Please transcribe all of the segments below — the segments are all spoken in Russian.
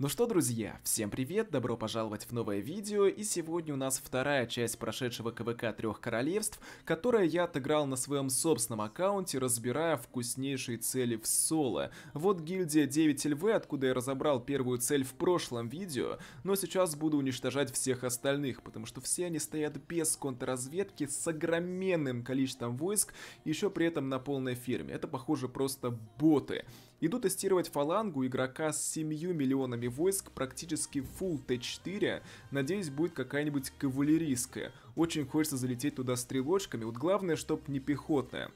Ну что, друзья, всем привет, добро пожаловать в новое видео, и сегодня у нас вторая часть прошедшего КВК Трех Королевств, которое я отыграл на своем собственном аккаунте, разбирая вкуснейшие цели в соло. Вот гильдия 9 львы, откуда я разобрал первую цель в прошлом видео, но сейчас буду уничтожать всех остальных, потому что все они стоят без контрразведки, с огроменным количеством войск, еще при этом на полной фирме. Это, похоже, просто боты. Иду тестировать фалангу игрока с 7 миллионами войск практически full Т4. Надеюсь, будет какая-нибудь кавалерийская. Очень хочется залететь туда стрелочками, вот главное, чтоб не пехотная.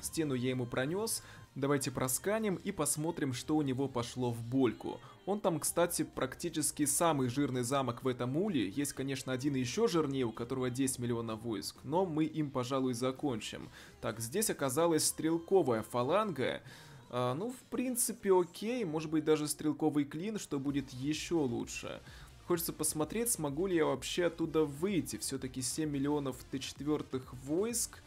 Стену я ему пронес, давайте просканим и посмотрим, что у него пошло в больку. Он там, кстати, практически самый жирный замок в этом уле, есть, конечно, один еще жирнее, у которого 10 миллионов войск, но мы им, пожалуй, закончим. Так, здесь оказалась стрелковая фаланга, а, ну, в принципе, окей, может быть даже стрелковый клин, что будет еще лучше. Хочется посмотреть, смогу ли я вообще оттуда выйти. Все-таки 7 миллионов Т4 войск.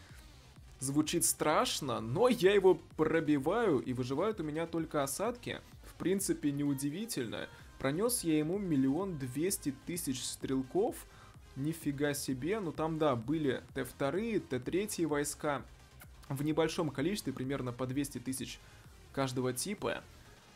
Звучит страшно, но я его пробиваю, и выживают у меня только осадки. В принципе, неудивительно. Пронес я ему миллион двести тысяч стрелков. Нифига себе, ну там, да, были Т2, Т3 войска. В небольшом количестве, примерно по 200 тысяч каждого типа,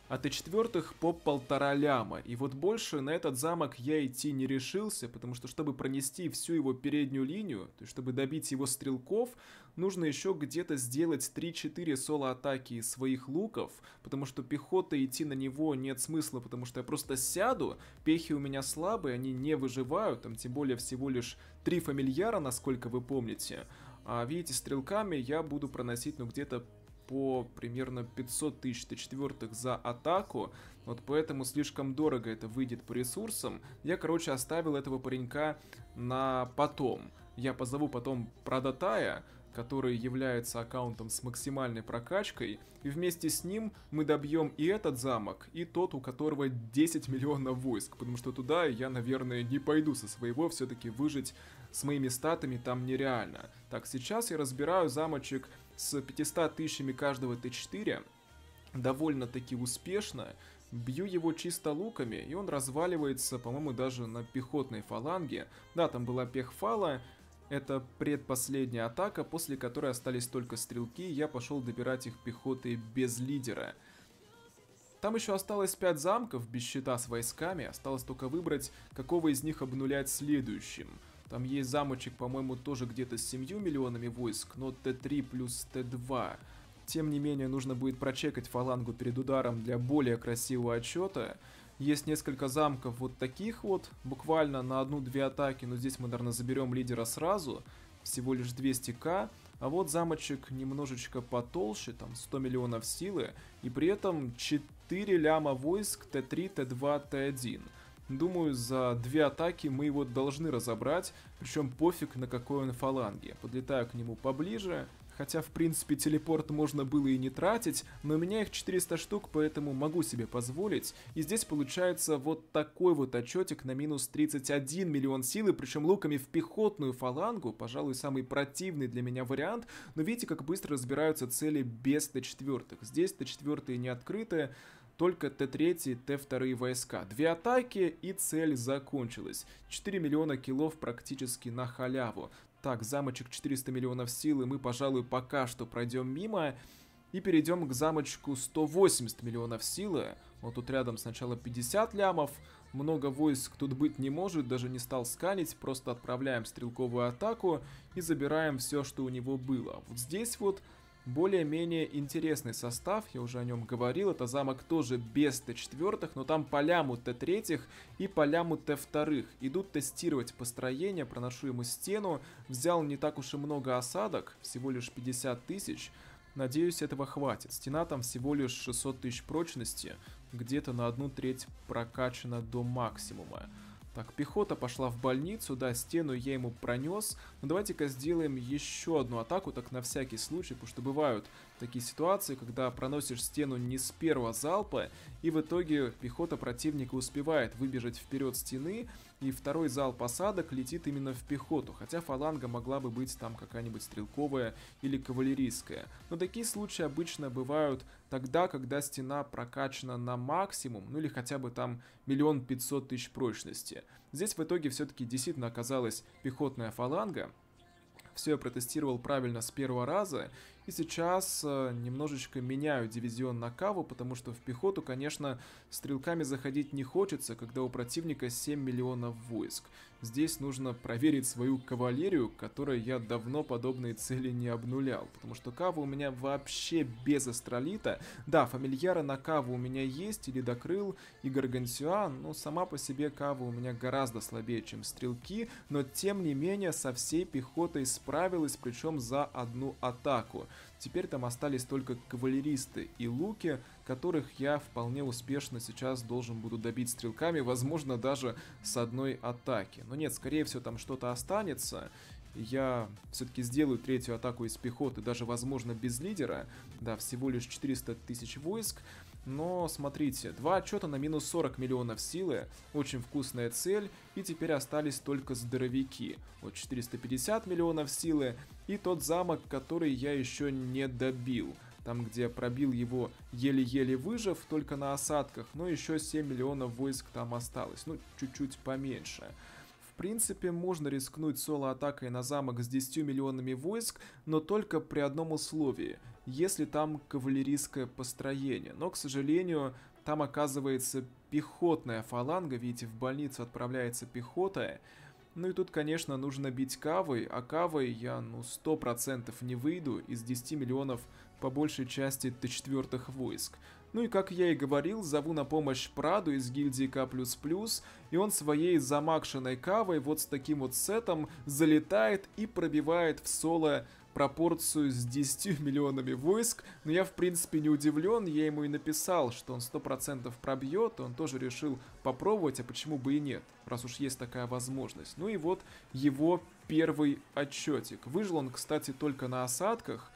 а Т4 по полтора ляма. И вот больше на этот замок я идти не решился, потому что чтобы пронести всю его переднюю линию, то есть чтобы добить его стрелков, нужно еще где-то сделать 3-4 соло-атаки своих луков, потому что пехота идти на него нет смысла, потому что я просто сяду, пехи у меня слабые, они не выживают, там тем более всего лишь 3 фамильяра, насколько вы помните. А видите, стрелками я буду проносить ну где-то по примерно 500 тысяч Т4 за атаку, вот поэтому слишком дорого это выйдет по ресурсам. Я, короче, оставил этого паренька на потом. Я позову потом Продатая, который является аккаунтом с максимальной прокачкой, и вместе с ним мы добьем и этот замок, и тот, у которого 10 миллионов войск, потому что туда я, наверное, не пойду со своего, все-таки выжить с моими статами там нереально. Так, сейчас я разбираю замочек с 500 тысячами каждого Т4 довольно-таки успешно. Бью его чисто луками, и он разваливается, по-моему, даже на пехотной фаланге. Да, там была пехфала, это предпоследняя атака, после которой остались только стрелки, я пошел добирать их пехотой без лидера. Там еще осталось 5 замков без щита с войсками, осталось только выбрать, какого из них обнулять следующим. Там есть замочек, по-моему, тоже где-то с 7 миллионами войск, но Т3 плюс Т2. Тем не менее, нужно будет прочекать фалангу перед ударом для более красивого отчета. Есть несколько замков вот таких вот, буквально на одну-две атаки, но здесь мы, наверное, заберем лидера сразу, всего лишь 200к. А вот замочек немножечко потолще, там 100 миллионов силы, и при этом 4 ляма войск Т3, Т2, Т1. Думаю, за две атаки мы его должны разобрать, причем пофиг на какой он фаланге. Подлетаю к нему поближе, хотя в принципе телепорт можно было и не тратить, но у меня их 400 штук, поэтому могу себе позволить. И здесь получается вот такой вот отчетик на минус 31 миллион силы, причем луками в пехотную фалангу, пожалуй, самый противный для меня вариант, но видите, как быстро разбираются цели без Т4. Здесь Т4 не открытые, только Т-3, Т-2 войска. Две атаки и цель закончилась. 4 миллиона килов практически на халяву. Так, замочек 400 миллионов силы мы, пожалуй, пока что пройдем мимо. И перейдем к замочку 180 миллионов силы. Вот тут рядом сначала 50 лямов. Много войск тут быть не может, даже не стал сканить. Просто отправляем стрелковую атаку и забираем все, что у него было. Вот здесь вот более-менее интересный состав, я уже о нем говорил, это замок тоже без Т4, но там поляму Т3 и поляму Т2. Идут тестировать построение, проношу ему стену, взял не так уж и много осадок, всего лишь 50 тысяч, Надеюсь, этого хватит. Стена там всего лишь 600 тысяч прочности, где-то на одну треть прокачана до максимума. Так, пехота пошла в больницу, да, стену я ему пронес. Но ну, давайте-ка сделаем еще одну атаку, так на всякий случай, потому что бывают такие ситуации, когда проносишь стену не с первого залпа, и в итоге пехота противника успевает выбежать вперед стены, и второй зал посадок летит именно в пехоту, хотя фаланга могла бы быть там какая-нибудь стрелковая или кавалерийская. Но такие случаи обычно бывают тогда, когда стена прокачана на максимум, ну или хотя бы там миллион пятьсот тысяч прочности. Здесь в итоге все-таки действительно оказалась пехотная фаланга, все я протестировал правильно с первого раза, и сейчас э, немножечко меняю дивизион на каву, потому что в пехоту, конечно, стрелками заходить не хочется, когда у противника 7 миллионов войск. Здесь нужно проверить свою кавалерию, которой я давно подобные цели не обнулял, потому что кава у меня вообще без астролита. Да, фамильяра на каву у меня есть, или докрыл, и гаргантюа, но сама по себе кава у меня гораздо слабее, чем стрелки, но тем не менее со всей пехотой справилась, причем за одну атаку. Теперь там остались только кавалеристы и луки, которых я вполне успешно сейчас должен буду добить стрелками, возможно даже с одной атаки. Но нет, скорее всего, там что-то останется. Я все-таки сделаю третью атаку из пехоты, даже, возможно, без лидера. Да, всего лишь 400 тысяч войск. Но смотрите, два отчета на минус 40 миллионов силы, очень вкусная цель, и теперь остались только здоровики, Вот 450 миллионов силы и тот замок, который я еще не добил. Там, где пробил его еле-еле выжив, только на осадках, но еще 7 миллионов войск там осталось, ну чуть-чуть поменьше принципе, можно рискнуть соло-атакой на замок с 10 миллионами войск, но только при одном условии, если там кавалерийское построение. Но, к сожалению, там оказывается пехотная фаланга, видите, в больницу отправляется пехота, ну и тут, конечно, нужно бить кавой, а кавой я, ну, 100% не выйду из 10 миллионов по большей части Т-4 войск. Ну и, как я и говорил, зову на помощь Праду из гильдии К++, и он своей замакшенной кавой вот с таким вот сетом залетает и пробивает в соло пропорцию с 10 миллионами войск, но я в принципе не удивлен, я ему и написал, что он 100% пробьет, он тоже решил попробовать, а почему бы и нет, раз уж есть такая возможность. Ну и вот его первый отчетик. Выжил он, кстати, только на осадках,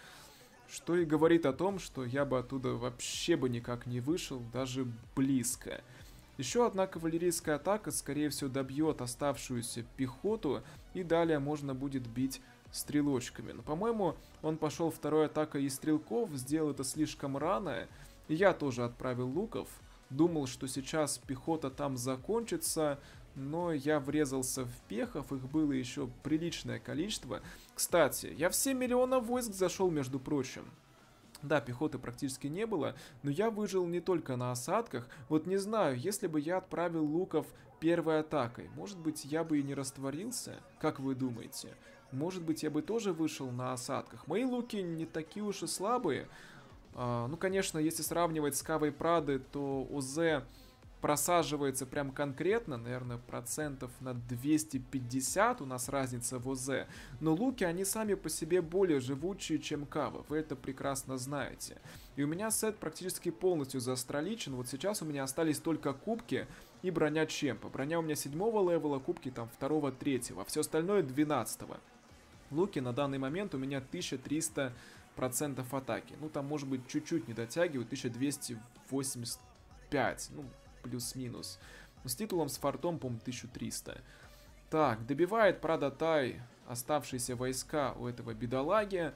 что и говорит о том, что я бы оттуда вообще бы никак не вышел, даже близко. Еще одна кавалерийская атака, скорее всего, добьет оставшуюся пехоту, и далее можно будет бить стрелочками. Но, по-моему, он пошел второй атакой из стрелков, сделал это слишком рано. Я тоже отправил луков. Думал, что сейчас пехота там закончится, но я врезался в пехов, их было еще приличное количество. Кстати, я в 7 миллионов войск зашел, между прочим. Да, пехоты практически не было, но я выжил не только на осадках. Вот не знаю, если бы я отправил луков первой атакой, может быть, я бы и не растворился? Как вы думаете? может быть, я бы тоже вышел на осадках. Мои луки не такие уж и слабые. А, ну, конечно, если сравнивать с Кавой Прады, то УЗ просаживается прям конкретно, наверное, процентов на 250 у нас разница в УЗ. но луки, они сами по себе более живучие, чем кава, вы это прекрасно знаете. И у меня сет практически полностью застроличен, вот сейчас у меня остались только кубки и броня чемпа. Броня у меня седьмого левела, кубки там 2-3, а все остальное 12 луки на данный момент у меня 1300 процентов атаки. Ну, там, может быть, чуть-чуть не дотягивают, 1285, ну, плюс-минус. Ну, с титулом с фортом, по 1300. Так, добивает Тай оставшиеся войска у этого бедолаги.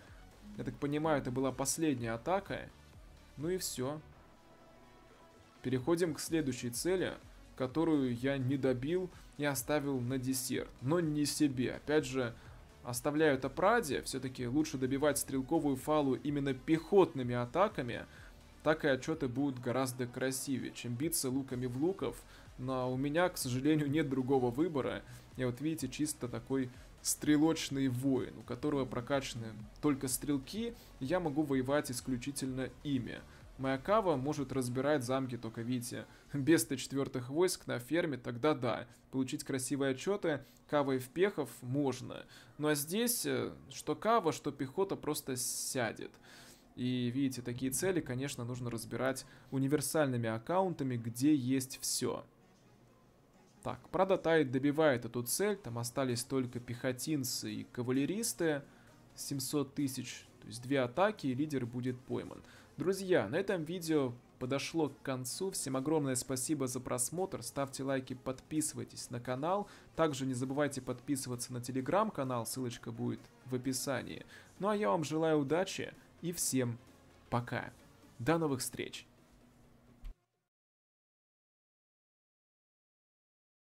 Я так понимаю, это была последняя атака. Ну и все. Переходим к следующей цели, которую я не добил и оставил на десерт. Но не себе. Опять же, оставляют о все-таки лучше добивать стрелковую фалу именно пехотными атаками, так и отчеты будут гораздо красивее, чем биться луками в луков, но у меня, к сожалению, нет другого выбора. Я вот, видите, чисто такой стрелочный воин, у которого прокачаны только стрелки, я могу воевать исключительно ими. Маякава может разбирать замки только Вити. Без 104 войск на ферме тогда да, получить красивые отчеты Кавой впехов можно. Ну а здесь, э, что Кава, что пехота просто сядет. И видите, такие цели, конечно, нужно разбирать универсальными аккаунтами, где есть все. Так, Прада Тайт добивает эту цель, там остались только пехотинцы и кавалеристы, 700 тысяч, то есть две атаки, и лидер будет пойман. Друзья, на этом видео подошло к концу. Всем огромное спасибо за просмотр. Ставьте лайки, подписывайтесь на канал. Также не забывайте подписываться на телеграм-канал, ссылочка будет в описании. Ну а я вам желаю удачи и всем пока. До новых встреч!